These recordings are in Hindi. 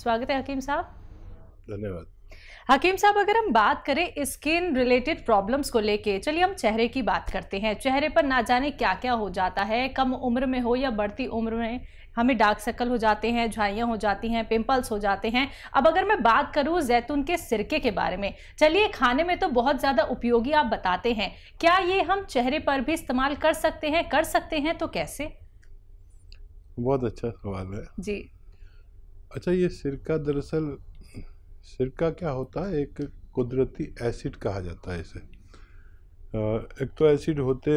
स्वागत है हकीम साहब धन्यवाद हकीम साहब अगर हम बात करें स्किन रिलेटेड प्रॉब्लम्स को लेके चलिए हम चेहरे की बात करते हैं चेहरे पर ना जाने क्या क्या हो जाता है कम उम्र में हो या बढ़ती उम्र में हमें डार्क सर्कल हो जाते हैं झाइयाँ हो जाती हैं पिंपल्स हो जाते हैं अब अगर मैं बात करूँ जैतून के सिरके के बारे में चलिए खाने में तो बहुत ज़्यादा उपयोगी आप बताते हैं क्या ये हम चेहरे पर भी इस्तेमाल कर सकते हैं कर सकते हैं तो कैसे बहुत अच्छा सवाल है जी अच्छा ये सिरका दरअसल सिरका क्या होता है एक कुदरती एसिड कहा जाता है इसे एक तो एसिड होते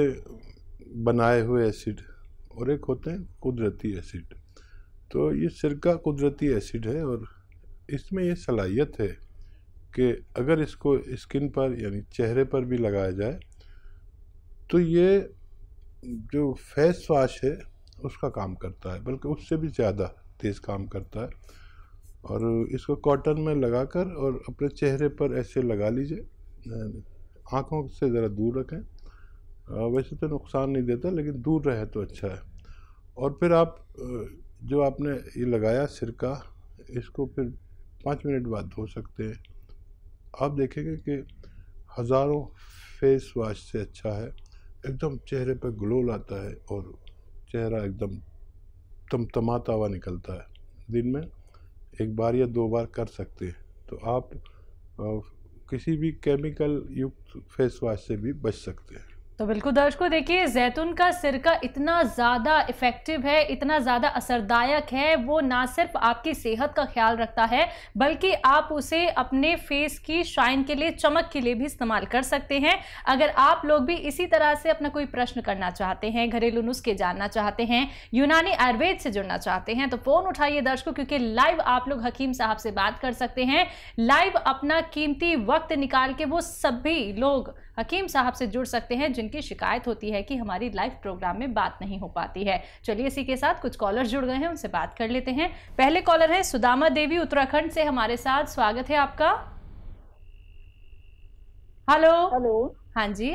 बनाए हुए एसिड और एक होते हैं कुदरती एसिड तो ये सिरका कुदरती एसिड है और इसमें ये सलाहियत है कि अगर इसको स्किन पर यानी चेहरे पर भी लगाया जाए तो ये जो फेस वाश है उसका काम करता है बल्कि उससे भी ज़्यादा तेज़ काम करता है और इसको कॉटन में लगाकर और अपने चेहरे पर ऐसे लगा लीजिए आँखों से ज़रा दूर रखें वैसे तो नुकसान नहीं देता लेकिन दूर रहे तो अच्छा है और फिर आप जो आपने ये लगाया सिरका इसको फिर पाँच मिनट बाद धो सकते हैं आप देखेंगे कि हज़ारों फेस वाश से अच्छा है एकदम चेहरे पर ग्लो लाता है और चेहरा एकदम तम तमाता हुआ निकलता है दिन में एक बार या दो बार कर सकते हैं तो आप किसी भी केमिकल युक्त फेस वाश से भी बच सकते हैं तो बिल्कुल दर्शकों देखिए जैतून का सिरका इतना ज़्यादा इफ़ेक्टिव है इतना ज़्यादा असरदायक है वो ना सिर्फ आपकी सेहत का ख्याल रखता है बल्कि आप उसे अपने फेस की शाइन के लिए चमक के लिए भी इस्तेमाल कर सकते हैं अगर आप लोग भी इसी तरह से अपना कोई प्रश्न करना चाहते हैं घरेलू नुस्खे जानना चाहते हैं यूनानी आयुर्वेद से जुड़ना चाहते हैं तो फ़ोन उठाइए दर्शकों क्योंकि लाइव आप लोग हकीम साहब से बात कर सकते हैं लाइव अपना कीमती वक्त निकाल के वो सभी लोग हकीम साहब से जुड़ सकते हैं जिनकी शिकायत होती है कि हमारी लाइव प्रोग्राम में बात नहीं हो पाती है चलिए इसी के साथ कुछ कॉलर जुड़ गए हैं उनसे बात कर लेते हैं पहले कॉलर है सुदामा देवी उत्तराखंड से हमारे साथ स्वागत है आपका हेलो हेलो हाँ जी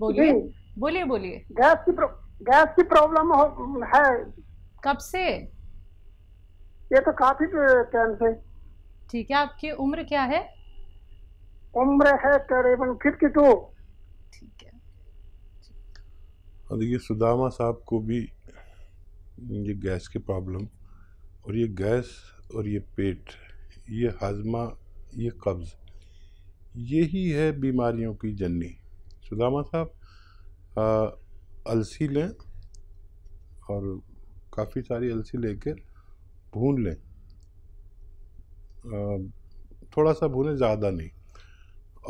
बोलिए बोलिए बोलिए गैस की गैस की प्रॉब्लम है कब से ये तो काफी टाइम से ठीक है आपकी उम्र क्या है उम्र है करीबन फिफ्टी टू और देखिए सुदामा साहब को भी ये गैस की प्रॉब्लम और ये गैस और ये पेट ये हाजमा ये कब्ज़ यही है बीमारियों की जननी सुदामा साहब अलसी लें और काफ़ी सारी अलसी लेकर भून लें आ, थोड़ा सा भूने ज़्यादा नहीं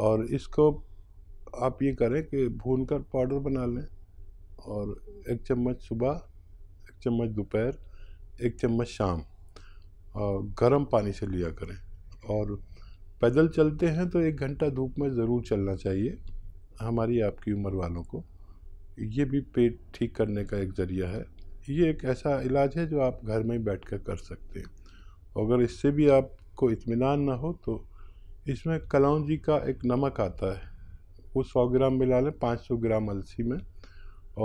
और इसको आप ये करें कि भून कर पाउडर बना लें और एक चम्मच सुबह एक चम्मच दोपहर एक चम्मच शाम और गर्म पानी से लिया करें और पैदल चलते हैं तो एक घंटा धूप में ज़रूर चलना चाहिए हमारी आपकी उम्र वालों को ये भी पेट ठीक करने का एक ज़रिया है ये एक ऐसा इलाज है जो आप घर में बैठ कर कर सकते हैं अगर इससे भी आपको इतमान ना हो तो इसमें कलौजी का एक नमक आता है वो सौ ग्राम मिला लें पाँच सौ ग्राम अलसी में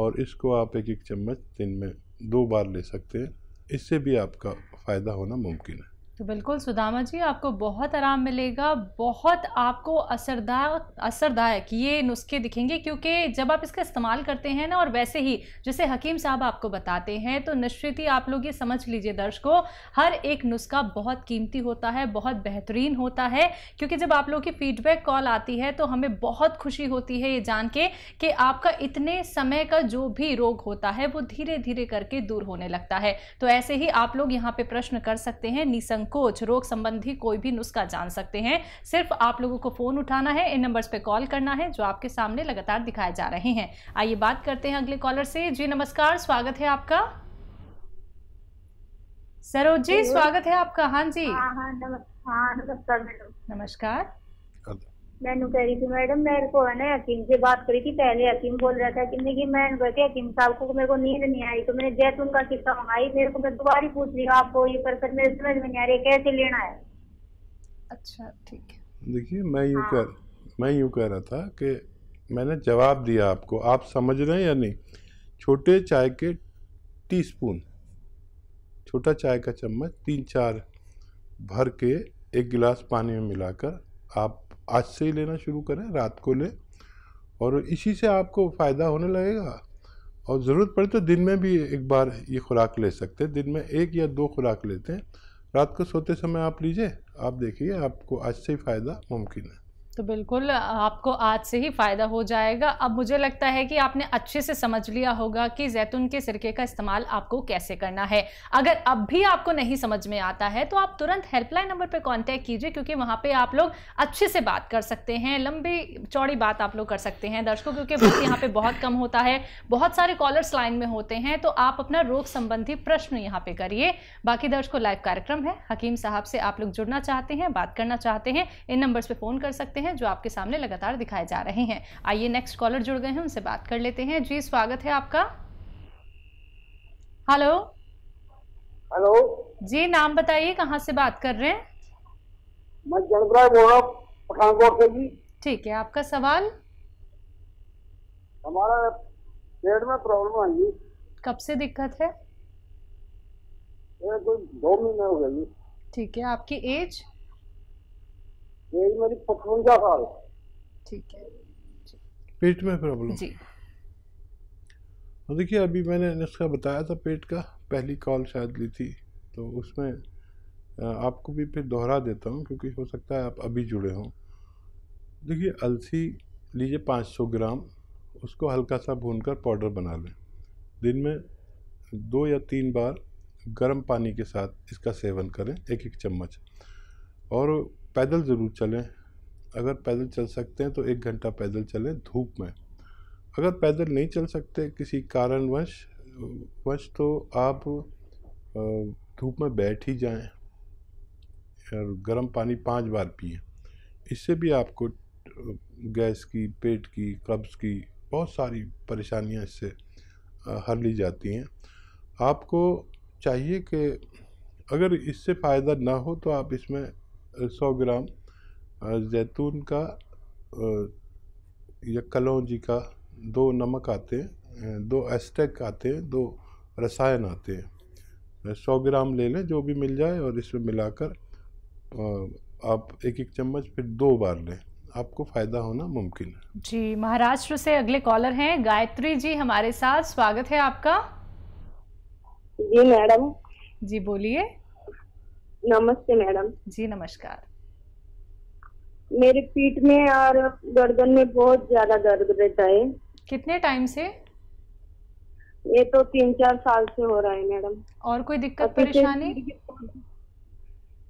और इसको आप एक एक चम्मच दिन में दो बार ले सकते हैं इससे भी आपका फ़ायदा होना मुमकिन है तो बिल्कुल सुदामा जी आपको बहुत आराम मिलेगा बहुत आपको असरदार असरदायक ये नुस्खे दिखेंगे क्योंकि जब आप इसका इस्तेमाल करते हैं ना और वैसे ही जैसे हकीम साहब आपको बताते हैं तो निश्चित ही आप लोग ये समझ लीजिए दर्शकों हर एक नुस्खा बहुत कीमती होता है बहुत बेहतरीन होता है क्योंकि जब आप लोग की फीडबैक कॉल आती है तो हमें बहुत खुशी होती है ये जान के कि आपका इतने समय का जो भी रोग होता है वो धीरे धीरे करके दूर होने लगता है तो ऐसे ही आप लोग यहाँ पर प्रश्न कर सकते हैं निसंग संकोच रोग संबंधी कोई भी नुस्खा जान सकते हैं सिर्फ आप लोगों को फ़ोन उठाना है इन नंबर्स पे कॉल करना है जो आपके सामने लगातार दिखाए जा रहे हैं आइए बात करते हैं अगले कॉलर से जी नमस्कार स्वागत है आपका सरोज जी स्वागत है आपका हाँ जी हाँ, हाँ, हाँ नमस्कार नमस्कार मैं कह रही थी मैडम मेरे को है ना हकीम से बात करी थी पहले हकीम बोल रहा था कि मेरी मैं कहा हकीम साहब को मेरे को नींद नहीं आई तो मैंने जैसे उनका किस्सा मंगाई मेरे को मैं दोबारा पूछ रही हूँ आपको ये पर्सन मेरे समझ में नहीं आ रही कैसे लेना है अच्छा ठीक है देखिए मैं यूँ हाँ। कह कर मैं यूँ कह रहा था कि मैंने जवाब दिया आपको आप समझ रहे हैं या नहीं छोटे चाय के स्पून छोटा चाय का चम्मच तीन चार भर के एक गिलास पानी में मिलाकर आप आज से ही लेना शुरू करें रात को लें और इसी से आपको फ़ायदा होने लगेगा और ज़रूरत पड़े तो दिन में भी एक बार ये खुराक ले सकते हैं दिन में एक या दो खुराक लेते हैं रात को सोते समय आप लीजिए आप देखिए आपको आज से ही फ़ायदा मुमकिन है तो बिल्कुल आपको आज से ही फ़ायदा हो जाएगा अब मुझे लगता है कि आपने अच्छे से समझ लिया होगा कि जैतून के सिरके का इस्तेमाल आपको कैसे करना है अगर अब भी आपको नहीं समझ में आता है तो आप तुरंत हेल्पलाइन नंबर पर कॉन्टैक्ट कीजिए क्योंकि वहाँ पे आप लोग अच्छे से बात कर सकते हैं लंबी चौड़ी बात आप लोग कर सकते हैं दर्शकों क्योंकि वक्त यहाँ पर बहुत कम होता है बहुत सारे कॉलर्स लाइन में होते हैं तो आप अपना रोग संबंधी प्रश्न यहाँ पर करिए बाकी दर्शकों लाइव कार्यक्रम है हकीम साहब से आप लोग जुड़ना चाहते हैं बात करना चाहते हैं इन नंबर्स पर फ़ोन कर सकते हैं हैं जो आपके सामने लगातार दिखाए जा रहे हैं आइए नेक्स्ट कॉलर जुड़ गए हैं उनसे बात कर लेते हैं जी स्वागत है आपका हेलो हेलो जी नाम बताइए कहाँ से बात कर रहे हैं मैं पठानकोट से जी ठीक है आपका सवाल हमारा पेट में प्रॉब्लम आई कब से दिक्कत है दो महीने हो गई ठीक है आपकी एज मेरी पचवंजा साल ठीक है पेट में प्रॉब्लम जी देखिए अभी मैंने नुस्खा बताया था पेट का पहली कॉल शायद ली थी तो उसमें आपको भी फिर दोहरा देता हूँ क्योंकि हो सकता है आप अभी जुड़े हों देखिए अलसी लीजिए 500 ग्राम उसको हल्का सा भूनकर पाउडर बना लें दिन में दो या तीन बार गर्म पानी के साथ इसका सेवन करें एक एक चम्मच और पैदल ज़रूर चलें अगर पैदल चल सकते हैं तो एक घंटा पैदल चलें धूप में अगर पैदल नहीं चल सकते किसी कारणवश वश तो आप धूप में बैठ ही जाएं और गर्म पानी पांच बार पिए इससे भी आपको गैस की पेट की कब्ज़ की बहुत सारी परेशानियां इससे हर ली जाती हैं आपको चाहिए कि अगर इससे फ़ायदा ना हो तो आप इसमें सौ ग्राम जैतून का या कलौजी का दो नमक आते हैं दो एस्टेक आते हैं दो रसायन आते हैं सौ ग्राम ले लें जो भी मिल जाए और इसमें मिलाकर आप एक एक चम्मच फिर दो बार लें आपको फायदा होना मुमकिन है जी महाराष्ट्र से अगले कॉलर हैं गायत्री जी हमारे साथ स्वागत है आपका जी मैडम जी बोलिए नमस्ते मैडम जी नमस्कार मेरे पीठ में और गर्दन में बहुत ज्यादा दर्द रहता है कितने टाइम से ये तो तीन चार साल से हो रहा है मैडम और कोई दिक्कत परेशानी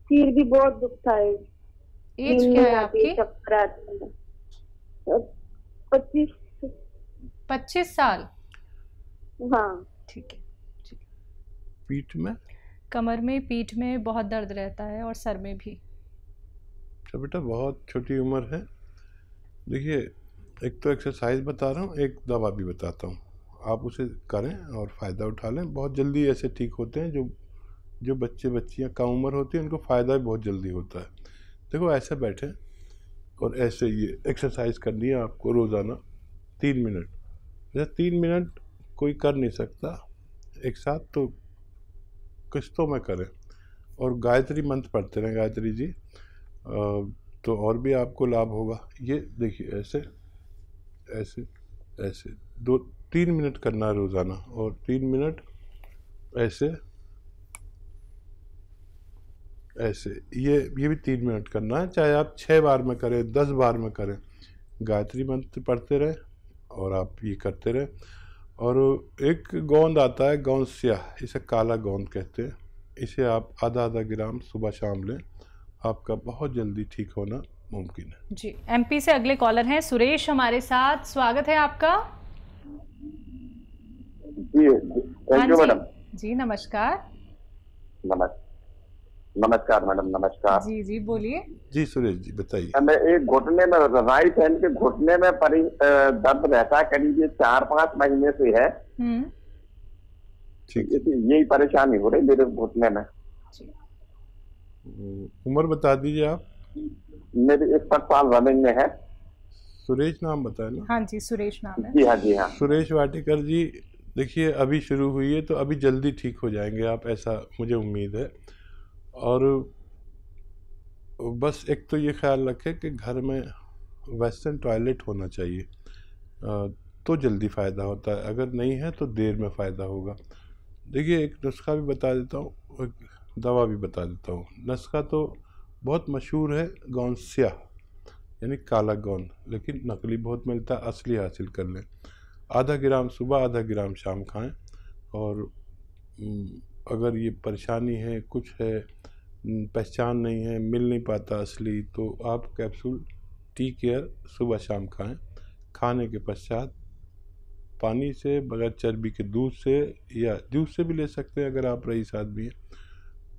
सिर भी बहुत दुखता है एज क्या है आपकी चक्कर आती पच्चीस पच्चीस साल हाँ ठीक है पीठ में कमर में पीठ में बहुत दर्द रहता है और सर में भी अच्छा बेटा बहुत छोटी उम्र है देखिए एक तो एक्सरसाइज बता रहा हूँ एक दवा भी बताता हूँ आप उसे करें और फ़ायदा उठा लें बहुत जल्दी ऐसे ठीक होते हैं जो जो बच्चे बच्चियाँ कम उम्र होती है उनको फ़ायदा भी बहुत जल्दी होता है देखो ऐसे बैठे और ऐसे ये एक्सरसाइज करनी है आपको रोज़ाना तीन मिनट जैसे अच्छा, तीन मिनट कोई कर नहीं सकता एक साथ तो किस्तों में करें और गायत्री मंत्र पढ़ते रहें गायत्री जी तो और भी आपको लाभ होगा ये देखिए ऐसे ऐसे ऐसे दो तीन मिनट करना है रोज़ाना और तीन मिनट ऐसे ऐसे ये ये भी तीन मिनट करना है चाहे आप छः बार में करें दस बार में करें गायत्री मंत्र पढ़ते रहें और आप ये करते रहें और एक गोंद आता है गोंद स्याह इसे काला गोंद कहते हैं इसे आप आधा आधा ग्राम सुबह शाम लें आपका बहुत जल्दी ठीक होना मुमकिन है जी एमपी से अगले कॉलर हैं सुरेश हमारे साथ स्वागत है आपका जी थैंक यू मैडम जी नमस्कार नमस्कार नमस्कार मैडम नमस्कार जी जी बोलिए जी सुरेश जी बताइए मैं एक घुटने में राइट हैंड के घुटने में परी दर्द रहता करीब ये चार पाँच महीने से है हम्म। ठीक तो यही परेशानी हो रही मेरे घुटने में हम्म, उम्र बता दीजिए आप एक पर साल रनिंग में है सुरेश नाम बताए ना हाँ जी सुरेश नाम है जी हाँ जी हाँ सुरेश वाटिकर जी देखिए अभी शुरू हुई है तो अभी जल्दी ठीक हो जाएंगे आप ऐसा मुझे उम्मीद है और बस एक तो ये ख्याल रखें कि घर में वेस्टर्न टॉयलेट होना चाहिए तो जल्दी फ़ायदा होता है अगर नहीं है तो देर में फ़ायदा होगा देखिए एक नुस्खा भी बता देता हूँ एक दवा भी बता देता हूँ नुस्खा तो बहुत मशहूर है गौन स्याह यानी काला गौन लेकिन नकली बहुत मिलता है असली हासिल कर लें आधा ग्राम सुबह आधा ग्राम शाम खाएं और अगर ये परेशानी है कुछ है पहचान नहीं है मिल नहीं पाता असली तो आप कैप्सूल टी केयर सुबह शाम खाएं खाने के पश्चात पानी से बगैर चर्बी के दूध से या जूस से भी ले सकते हैं अगर आप रईस आदमी हैं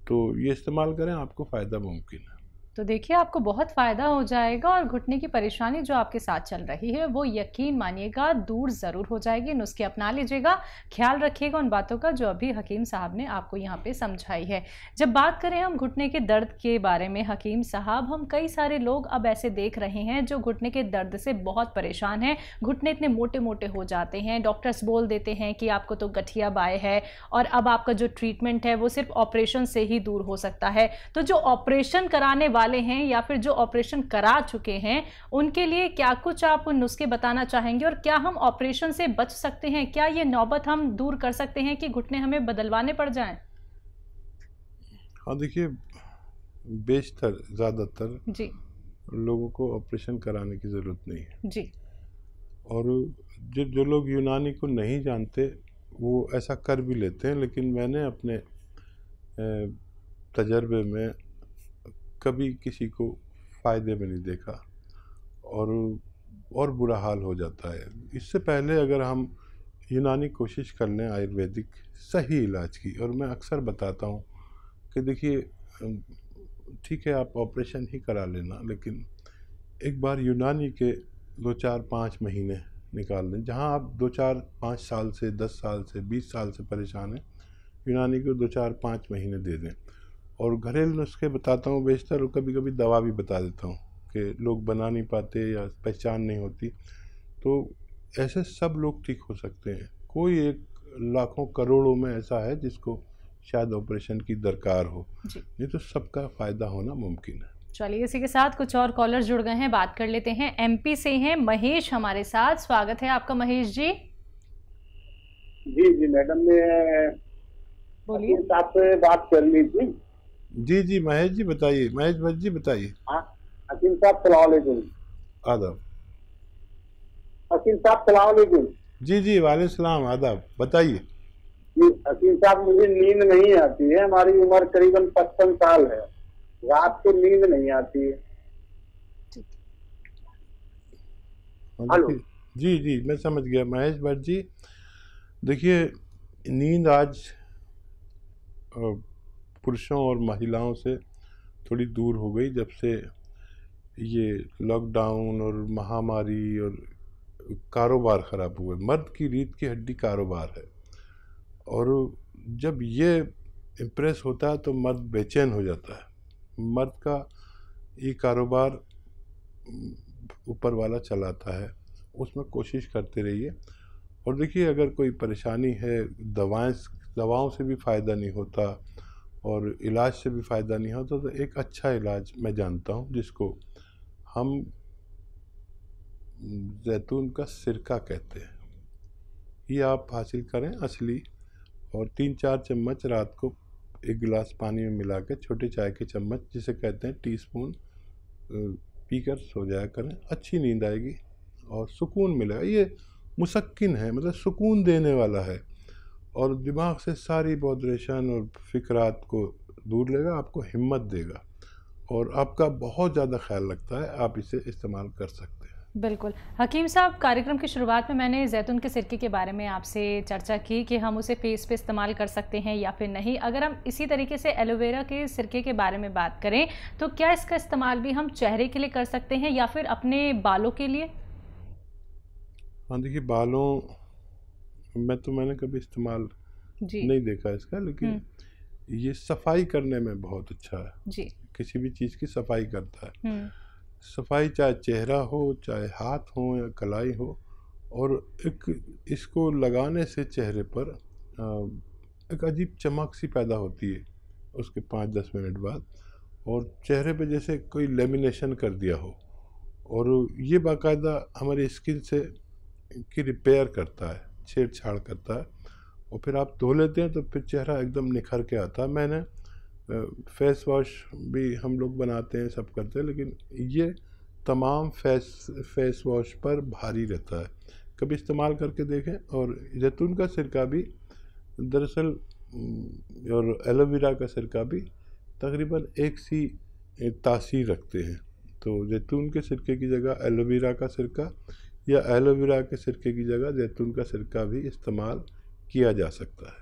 तो ये इस्तेमाल करें आपको फ़ायदा मुमकिन है तो देखिए आपको बहुत फ़ायदा हो जाएगा और घुटने की परेशानी जो आपके साथ चल रही है वो यकीन मानिएगा दूर ज़रूर हो जाएगी नुस्खे अपना लीजिएगा ख्याल रखिएगा उन बातों का जो अभी हकीम साहब ने आपको यहाँ पे समझाई है जब बात करें हम घुटने के दर्द के बारे में हकीम साहब हम कई सारे लोग अब ऐसे देख रहे हैं जो घुटने के दर्द से बहुत परेशान हैं घुटने इतने मोटे मोटे हो जाते हैं डॉक्टर्स बोल देते हैं कि आपको तो गठिया बाय है और अब आपका जो ट्रीटमेंट है वो सिर्फ ऑपरेशन से ही दूर हो सकता है तो जो ऑपरेशन कराने वाले वाले हैं या फिर जो ऑपरेशन करा चुके हैं उनके लिए क्या कुछ आप नुस्खे बताना चाहेंगे और क्या हम ऑपरेशन से बच सकते हैं क्या ये नौबत हम दूर कर सकते हैं कि घुटने हमें बदलवाने पड़ जाएं? हाँ देखिए बेशतर ज़्यादातर जी लोगों को ऑपरेशन कराने की ज़रूरत नहीं है जी और जो जो लोग यूनानी को नहीं जानते वो ऐसा कर भी लेते हैं लेकिन मैंने अपने तजर्बे में कभी किसी को फ़ायदे में नहीं देखा और और बुरा हाल हो जाता है इससे पहले अगर हम यूनानी कोशिश कर लें आयुर्वेदिक सही इलाज की और मैं अक्सर बताता हूँ कि देखिए ठीक है आप ऑपरेशन ही करा लेना लेकिन एक बार यूनानी के दो चार पाँच महीने निकाल लें जहाँ आप दो चार पाँच साल से दस साल से बीस साल से परेशान हैं यूनानी को दो चार पाँच महीने दे दें और घरेलू नुस्खे बताता हूँ बेशतर और कभी कभी दवा भी बता देता हूँ कि लोग बना नहीं पाते या पहचान नहीं होती तो ऐसे सब लोग ठीक हो सकते हैं कोई एक लाखों करोड़ों में ऐसा है जिसको शायद ऑपरेशन की दरकार हो नहीं तो सबका फ़ायदा होना मुमकिन है चलिए इसी के साथ कुछ और कॉलर जुड़ गए हैं बात कर लेते हैं एमपी से हैं महेश हमारे साथ स्वागत है आपका महेश जी जी जी मैडम ने बोलिए साहब से बात करनी थी जी जी महेश जी बताइए महेश भट्ट जी बताइए हकीम हाँ, साहब सलाम आदाब हकीम साहब सलाम जी जी वाले सलाम आदाब बताइए हकीम साहब मुझे नींद नहीं आती है हमारी उम्र करीबन पचपन साल है रात को नींद नहीं आती है हाँ, जी जी मैं समझ गया महेश भट्ट जी देखिए नींद आज पुरुषों और महिलाओं से थोड़ी दूर हो गई जब से ये लॉकडाउन और महामारी और कारोबार ख़राब हुए मर्द की रीत की हड्डी कारोबार है और जब ये इम्प्रेस होता है तो मर्द बेचैन हो जाता है मर्द का ये कारोबार ऊपर वाला चलाता है उसमें कोशिश करते रहिए और देखिए अगर कोई परेशानी है दवाएं दवाओं से भी फ़ायदा नहीं होता और इलाज से भी फ़ायदा नहीं होता तो एक अच्छा इलाज मैं जानता हूँ जिसको हम जैतून का सिरका कहते हैं ये आप हासिल करें असली और तीन चार चम्मच रात को एक गिलास पानी में मिला के छोटे चाय के चम्मच जिसे कहते हैं टी स्पून सो जाया करें अच्छी नींद आएगी और सुकून मिलेगा ये मुसक्किन है मतलब सुकून देने वाला है और दिमाग से सारी बौद्रेशन और फिक्रात को दूर लेगा आपको हिम्मत देगा और आपका बहुत ज़्यादा ख्याल रखता है आप इसे इस्तेमाल कर सकते हैं बिल्कुल हकीम साहब कार्यक्रम की शुरुआत में मैंने जैतून के सिरके के बारे में आपसे चर्चा की कि हम उसे फेस पे इस्तेमाल कर सकते हैं या फिर नहीं अगर हम इसी तरीके से एलोवेरा के सिरके के बारे में बात करें तो क्या इसका इस्तेमाल भी हम चेहरे के लिए कर सकते हैं या फिर अपने बालों के लिए हाँ देखिए बालों मैं तो मैंने कभी इस्तेमाल नहीं देखा इसका लेकिन हम्म। ये सफाई करने में बहुत अच्छा है जी किसी भी चीज़ की सफाई करता है हम्म। सफाई चाहे चेहरा हो चाहे हाथ हो या कलाई हो और एक इसको लगाने से चेहरे पर एक अजीब चमक सी पैदा होती है उसके पाँच दस मिनट बाद और चेहरे पे जैसे कोई लेमिनेशन कर दिया हो और ये बाकायदा हमारी स्किन से की रिपेयर करता है छेड़छाड़ करता है और फिर आप धो लेते हैं तो फिर चेहरा एकदम निखर के आता है मैंने फेस वॉश भी हम लोग बनाते हैं सब करते हैं लेकिन ये तमाम फेस फेस वॉश पर भारी रहता है कभी इस्तेमाल करके देखें और जैतून का सिरका भी दरअसल और एलोवेरा का सिरका भी तकरीबन एक सी तासीर रखते हैं तो जैतून के सिरके की जगह एलोवेरा का सिरका या एलोवेरा के सिरके की जगह जैतून का सिरका भी इस्तेमाल किया जा सकता है